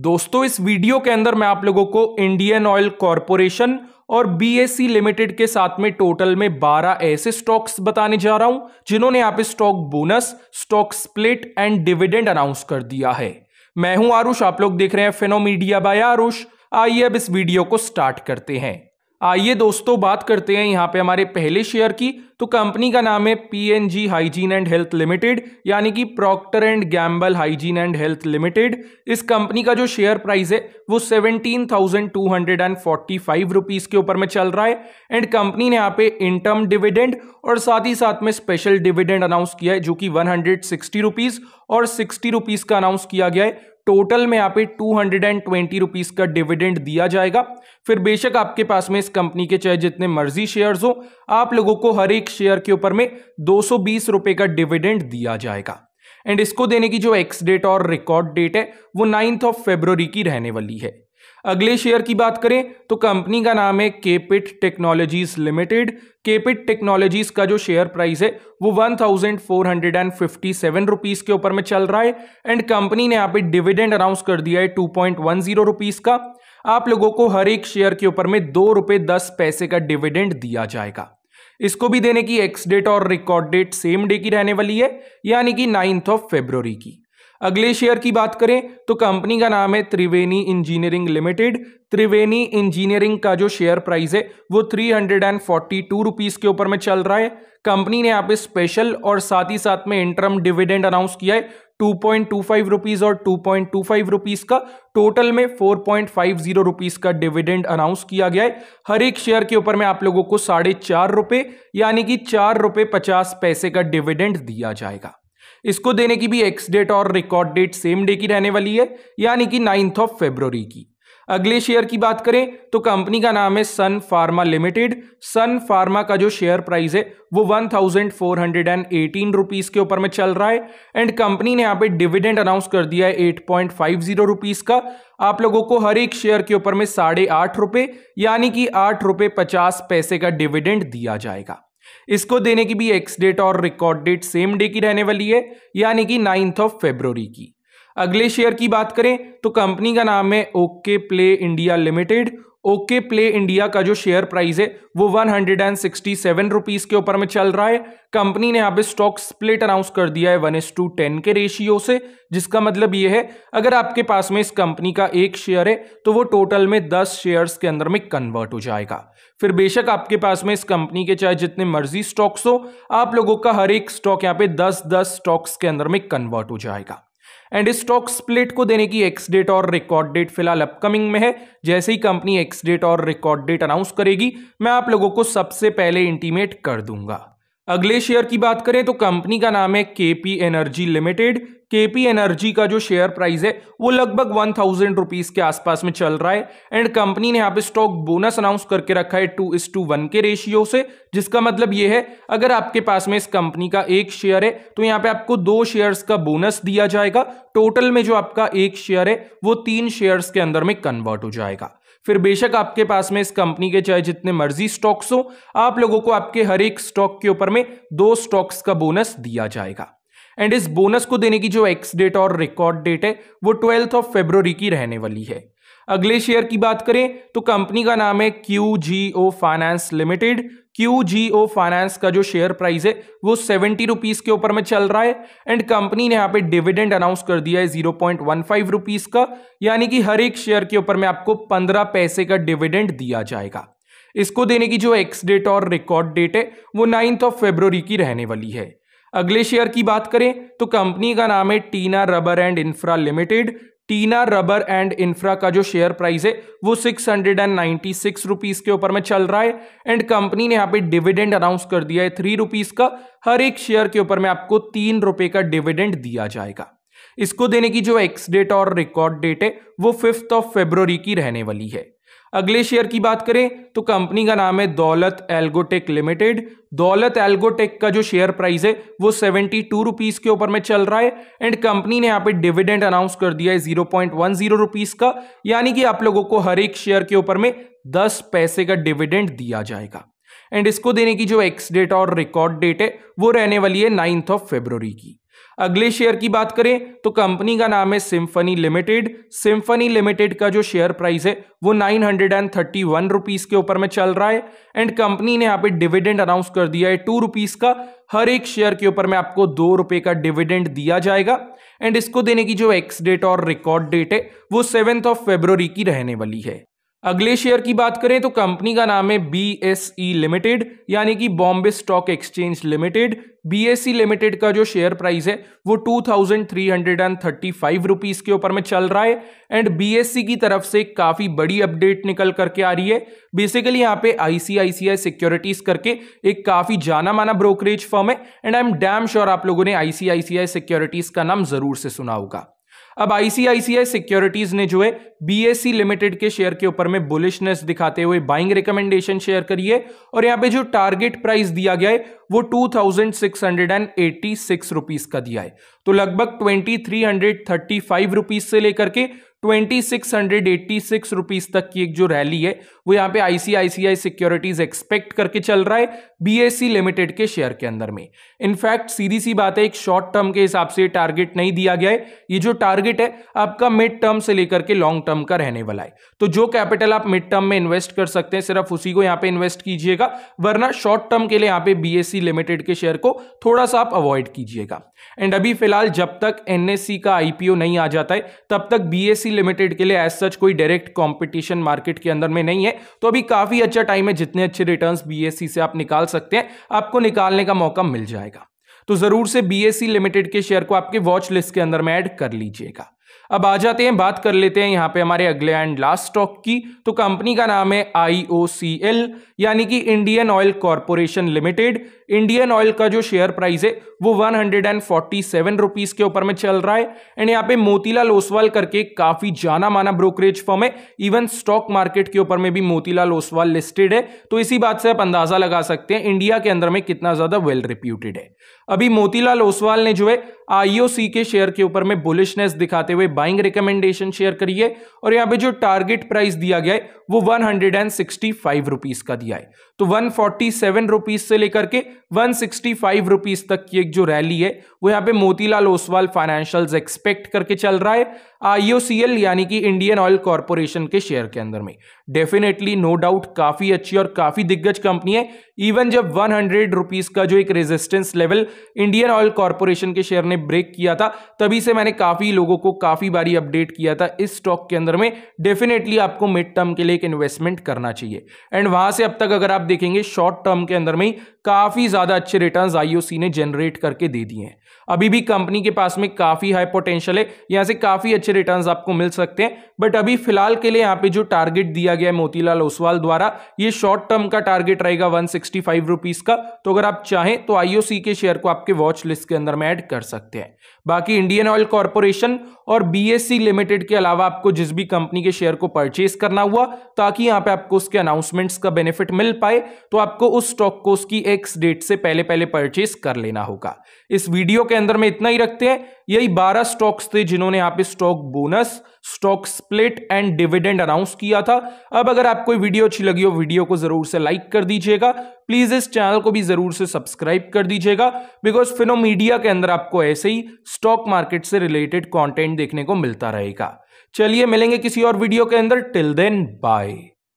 दोस्तों इस वीडियो के अंदर मैं आप लोगों को इंडियन ऑयल कॉरपोरेशन और बीएसई लिमिटेड के साथ में टोटल में 12 ऐसे स्टॉक्स बताने जा रहा हूं जिन्होंने आप stock bonus stock split and dividend announce कर दिया है मैं हूं आरुष आप लोग देख रहे हैं फेनोमीडिया बाय आरुष आइए अब इस वीडियो को स्टार्ट करते हैं आइए दोस्तों बात करते हैं यहाँ पे हमारे पहले शेयर की तो कंपनी का नाम है PNG hygiene and health limited यानी कि Procter and Gamble hygiene and health limited इस कंपनी का जो शेयर प्राइस है वो seventeen thousand two hundred and forty five rupees के ऊपर में चल रहा है एंड कंपनी ने यहाँ पे इंटर्म डिविडेंड और साथ ही साथ में स्पेशल डिविडेंड अनाउंस किया है जो कि वन हंड्रेड सिक्सटी रुपीज और सिक्सटी रुपीज का अनाउंस किया गया है टोटल में यहाँ पे two hundred and twenty rupees का डिविडेंड दिया जाएगा फिर बेशक आपके पास में इस कंपनी के चाहे जितने मर्जी शेयर्स हो आप लोगों को हर एक शेयर के ऊपर में दो सौ बीस रुपए का डिविडेंड दिया जाएगा एंड इसको देने की जो एक्स डेट और रिकॉर्ड डेट है वो नाइन्थ ऑफ फेब्रवरी की रहने वाली है अगले शेयर की बात करें तो कंपनी का नाम है KPIT technologies limited KPIT technologies का जो शेयर प्राइस है वो one thousand four hundred and fifty seven rupees के ऊपर में चल रहा है एंड कंपनी ने यहाँ पे डिविडेंड अनाउंस कर दिया है two point one zero rupees का आप लोगों को हर एक शेयर के ऊपर में दो रुपए दस पैसे का डिविडेंड दिया जाएगा इसको भी देने की एक्स डेट और रिकॉर्ड डेट सेम डे की रहने वाली है यानी कि नाइन्थ ऑफ फेब्रवरी की अगले शेयर की बात करें तो कंपनी का नाम है Triveni engineering limited Triveni engineering का जो शेयर प्राइस है वो three hundred and forty two rupees के ऊपर में चल रहा है कंपनी ने यहाँ पे स्पेशल और साथ ही साथ में इंटरम डिविडेंड अनाउंस किया है two point two five rupees और two point two five rupees का टोटल में four point five zero rupees का डिविडेंड अनाउंस किया गया है हर एक शेयर के ऊपर में आप लोगों को साढ़े चार रुपये यानी कि चार रुपये पचास पैसे का डिविडेंड दिया जाएगा इसको देने की भी एक्स डेट और रिकॉर्ड डेट सेम डे की रहने वाली है यानी कि नाइन्थ ऑफ फेब्रवरी की अगले शेयर की बात करें तो कंपनी का नाम है Sun Pharma limited Sun Pharma का जो शेयर प्राइस है वो one thousand four hundred and eighteen rupees के ऊपर में चल रहा है एंड कंपनी ने यहाँ पे डिविडेंड अनाउंस कर दिया है eight point five zero rupees का आप लोगों को हर एक शेयर के ऊपर में साढ़े आठ रुपए यानी कि आठ रुपए पचास पैसे का डिविडेंड दिया जाएगा इसको देने की भी एक्स डेट और रिकॉर्ड डेट सेम डे की रहने वाली है यानी कि नाइन्थ ऑफ फेब्रवरी की अगले शेयर की बात करें तो कंपनी का नाम है OK Play India limited OK Play India का जो शेयर प्राइस है वो one hundred and sixty seven rupees के ऊपर में चल रहा है कंपनी ने यहाँ पे स्टॉक स्प्लिट अनाउंस कर दिया है वन एस टू टेन के रेशियो से जिसका मतलब ये है अगर आपके पास में इस कंपनी का एक शेयर है तो वो टोटल में दस शेयर्स के अंदर में कन्वर्ट हो जाएगा फिर बेशक आपके पास में इस कंपनी के चाहे जितने मर्जी स्टॉक्स हो आप लोगों का हर एक स्टॉक यहाँ पे दस दस स्टॉक्स के अंदर में कन्वर्ट हो जाएगा एंड स्टॉक स्प्लिट को देने की एक्स डेट और रिकॉर्ड डेट फिलहाल अपकमिंग में है जैसे ही कंपनी एक्स डेट और रिकॉर्ड डेट अनाउंस करेगी मैं आप लोगों को सबसे पहले इंटीमेट कर दूंगा अगले शेयर की बात करें तो कंपनी का नाम है KP energy limited K P energy का जो शेयर प्राइस है वो लगभग वन थाउजेंड रुपीज के आसपास में चल रहा है एंड कंपनी ने यहाँ पे स्टॉक बोनस अनाउंस करके रखा है टू इस टू वन के रेशियो से जिसका मतलब ये है अगर आपके पास में इस कंपनी का एक शेयर है तो यहाँ पे आपको दो शेयर्स का बोनस दिया जाएगा टोटल में जो आपका एक शेयर है वो तीन शेयर्स के अंदर में कन्वर्ट हो जाएगा फिर बेशक आपके पास में इस कंपनी के चाहे जितने मर्जी स्टॉक्स हो आप लोगों को आपके हर एक स्टॉक के ऊपर में दो स्टॉक्स का बोनस दिया जाएगा एंड इस बोनस को देने की जो एक्स डेट और रिकॉर्ड डेट है वो ट्वेल्थ ऑफ फेब्रवरी की रहने वाली है अगले शेयर की बात करें तो कंपनी का नाम है Q G O finance limited Q G O finance का जो शेयर प्राइस है वो सेवेंटी रुपीज के ऊपर में चल रहा है एंड कंपनी ने यहाँ पे डिविडेंड अनाउंस कर दिया है zero point one five rupees का यानी कि हर एक शेयर के ऊपर में आपको पंद्रह पैसे का डिविडेंड दिया जाएगा इसको देने की जो एक्स डेट और रिकॉर्ड डेट है वो नाइन्थ ऑफ फेब्रवरी की रहने वाली है अगले शेयर की बात करें तो कंपनी का नाम है Tina rubber and infra limited Tina rubber and infra का जो शेयर प्राइस है वो six hundred and ninety six rupees के ऊपर में चल रहा है एंड कंपनी ने यहाँ पे डिविडेंड अनाउंस कर दिया है थ्री रुपीज का हर एक शेयर के ऊपर में आपको तीन रुपए का डिविडेंड दिया जाएगा इसको देने की जो एक्स डेट और रिकॉर्ड डेट है वो फिफ्थ ऑफ फेब्रवरी की रहने वाली है अगले शेयर की बात करें तो कंपनी का नाम है दौलत एल्गोटेक लिमिटेड दौलत एल्गोटेक का जो शेयर प्राइस है वो सेवेंटी टू रुपीज के ऊपर में चल रहा है एंड कंपनी ने यहाँ पे डिविडेंड अनाउंस कर दिया है zero point one zero rupees का यानी कि आप लोगों को हर एक शेयर के ऊपर में दस पैसे का डिविडेंड दिया जाएगा एंड इसको देने की जो एक्स डेट और रिकॉर्ड डेट है वो रहने वाली है नाइन्थ ऑफ फेब्रवरी की अगले शेयर की बात करें तो कंपनी का नाम है सिम्फनी लिमिटेड सिम्फनी लिमिटेड का जो शेयर प्राइस है वो nine hundred and thirty one rupees के ऊपर में चल रहा है एंड कंपनी ने यहाँ पे डिविडेंड अनाउंस कर दिया है टू रुपीज का हर एक शेयर के ऊपर में आपको दो रुपए का डिविडेंड दिया जाएगा एंड इसको देने की जो एक्स डेट और रिकॉर्ड डेट है वो सेवेंथ ऑफ फेब्रवरी की रहने वाली है अगले शेयर की बात करें तो कंपनी का नाम है बी एस ई लिमिटेड यानी कि Bombay stock exchange limited B S E limited का जो शेयर प्राइस है वो two thousand three hundred and thirty five rupees के ऊपर में चल रहा है एंड बी एस सी की तरफ से काफी बड़ी अपडेट निकल करके आ रही है बेसिकली यहाँ पे आई आई सी सी आई सिक्योरिटीज करके एक काफी जाना माना ब्रोकरेज फर्म है and I am damn sure आप लोगों ने आई आई सी सी आई सिक्योरिटीज का नाम जरूर से सुना होगा अब आईसीआईसीआई सिक्योरिटीज ने जो है बीएससी लिमिटेड के शेयर के ऊपर में बुलिशनेस दिखाते हुए बाइंग रिकमेंडेशन शेयर करी है और यहां पे जो टारगेट प्राइस दिया गया है वो two thousand six hundred and eighty six rupees का दिया है तो लगभग twenty three hundred thirty five rupees से लेकर के twenty six hundred eighty six rupees तक की एक जो रैली है वो यहाँ पे आईसीआईसीआई सिक्योरिटीज एक्सपेक्ट करके चल रहा है बीएससी लिमिटेड के शेयर के अंदर में इनफैक्ट सीधी सी बात है एक शॉर्ट टर्म के हिसाब से टारगेट नहीं दिया गया है ये जो टारगेट है आपका मिड टर्म से लेकर के लॉन्ग टर्म का रहने वाला है तो जो कैपिटल आप मिड टर्म में इन्वेस्ट कर सकते हैं सिर्फ उसी को यहाँ पे इन्वेस्ट कीजिएगा वरना शॉर्ट टर्म के लिए यहाँ पे बी लिमिटेड के शेयर को थोड़ा सा आप अवॉइड कीजिएगा एंड अभी फिलहाल जब तक एन का आई नहीं आ जाता है तब तक बी लिमिटेड के लिए एज सच कोई डायरेक्ट कॉम्पिटिशन मार्केट के अंदर में नहीं है तो अभी काफी अच्छा टाइम है जितने अच्छे रिटर्न बी से आप निकाल सकते हैं आपको निकालने का मौका मिल जाएगा तो जरूर से बी लिमिटेड के शेयर को आपके वॉच लिस्ट के अंदर में ऐड कर लीजिएगा अब आ जाते हैं बात कर लेते हैं यहां पे हमारे अगले एंड लास्ट स्टॉक की तो कंपनी का नाम है आईओसीएल यानी कि Indian Oil Corporation limited Indian Oil का जो शेयर प्राइस है वो one hundred and forty seven rupees के ऊपर में चल रहा है एंड यहाँ पे मोतीलाल ओसवाल करके काफी जाना माना ब्रोकरेज फर्म है इवन स्टॉक मार्केट के ऊपर में भी मोतीलाल ओसवाल लिस्टेड है तो इसी बात से आप अंदाजा लगा सकते हैं इंडिया के अंदर में कितना ज्यादा वेल रिप्यूटेड है अभी मोतीलाल ओसवाल ने जो है आईओसी के शेयर के ऊपर में बुलिशनेस दिखाते हुए बाइंग रिकमेंडेशन शेयर करी है और यहाँ पे जो टारगेट प्राइस दिया गया है वो one hundred and sixty five rupees का दिया है तो वन फोर्टी सेवन रुपीज से लेकर के वन सिक्सटी फाइव रुपीज तक की एक जो रैली है वो यहाँ पे मोतीलाल ओसवाल फाइनेंशियल एक्सपेक्ट करके चल रहा है आईओसीएल यानी कि इंडियन ऑयल कॉरपोरेशन के शेयर के अंदर में डेफिनेटली नो डाउट काफ़ी अच्छी और काफ़ी दिग्गज कंपनी है इवन जब वन हंड्रेड रुपीज़ का जो एक resistance level Indian Oil Corporation के शेयर ने ब्रेक किया था तभी से मैंने काफ़ी लोगों को काफ़ी बारी अपडेट किया था इस स्टॉक के अंदर में डेफिनेटली आपको मिड टर्म के लिए एक इन्वेस्टमेंट करना चाहिए एंड वहां से अब तक अगर आप देखेंगे शॉर्ट टर्म के अंदर में काफ़ी ज़्यादा अच्छे रिटर्न आईओसी ने जनरेट करके दे दिए हैं अभी भी कंपनी के पास में काफ़ी हाई पोटेंशियल है यहाँ से काफ़ी अच्छे रिटर्न आपको मिल सकते हैं बट अभी फिलहाल के लिए यहाँ पे जो टारगेट दिया गया है मोतीलाल ओसवाल द्वारा ये शॉर्ट टर्म का टारगेट रहेगा वन सिक्सटी का तो अगर आप चाहें तो आईओसी के शेयर को आपके वॉच लिस्ट के अंदर में ऐड कर सकते हैं बाकी इंडियन ऑयल कॉरपोरेशन और बीएससी लिमिटेड के अलावा आपको जिस भी कंपनी के शेयर को परचेज करना हुआ ताकि यहां पे आपको उसके अनाउंसमेंट्स का बेनिफिट मिल पाए तो आपको उस स्टॉक को उसकी एक्स डेट से पहले पहले परचेज कर लेना होगा इस वीडियो के अंदर में इतना ही रखते हैं यही बारह स्टॉक्स थे जिन्होंने यहां पे stock bonus stock split and dividend announce किया था अब अगर आपको वीडियो अच्छी लगी हो वीडियो को जरूर से लाइक कर दीजिएगा प्लीज इस चैनल को भी जरूर से सब्सक्राइब कर दीजिएगा बिकॉज फिनोमीडिया के अंदर आपको ऐसे ही स्टॉक मार्केट से रिलेटेड कॉन्टेंट देखने को मिलता रहेगा चलिए मिलेंगे किसी और वीडियो के अंदर टिल देन बाय